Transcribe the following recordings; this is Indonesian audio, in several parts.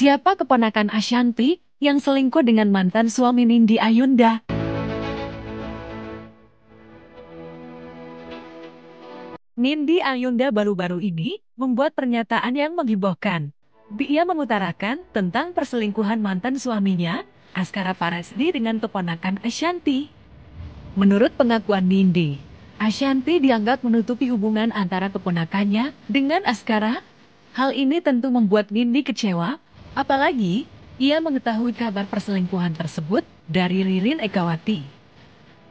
Siapa keponakan Ashanti yang selingkuh dengan mantan suami Nindi Ayunda? Nindi Ayunda baru-baru ini membuat pernyataan yang menghiburkan. Dia mengutarakan tentang perselingkuhan mantan suaminya, Askara Farasdi dengan keponakan Ashanti. Menurut pengakuan Nindi, Ashanti dianggap menutupi hubungan antara keponakannya dengan Askara. Hal ini tentu membuat Nindi kecewa Apalagi, ia mengetahui kabar perselingkuhan tersebut dari Ririn Ekawati.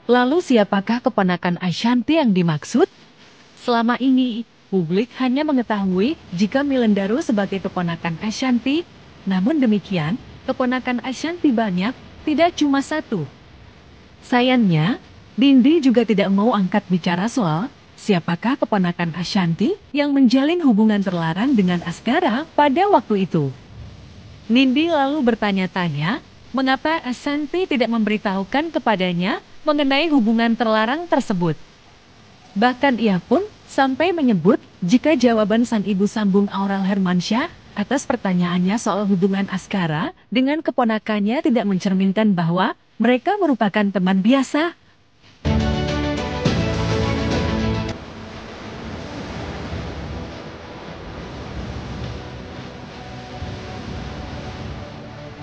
Lalu siapakah keponakan Ashanti yang dimaksud? Selama ini, publik hanya mengetahui jika Milendaru sebagai keponakan Ashanti. Namun demikian, keponakan Ashanti banyak, tidak cuma satu. Sayangnya, Dindi juga tidak mau angkat bicara soal siapakah keponakan Ashanti yang menjalin hubungan terlarang dengan Askara pada waktu itu. Nindi lalu bertanya-tanya, mengapa Asanti tidak memberitahukan kepadanya mengenai hubungan terlarang tersebut. Bahkan ia pun sampai menyebut jika jawaban sang ibu sambung Aural Hermansyah atas pertanyaannya soal hubungan Askara dengan keponakannya tidak mencerminkan bahwa mereka merupakan teman biasa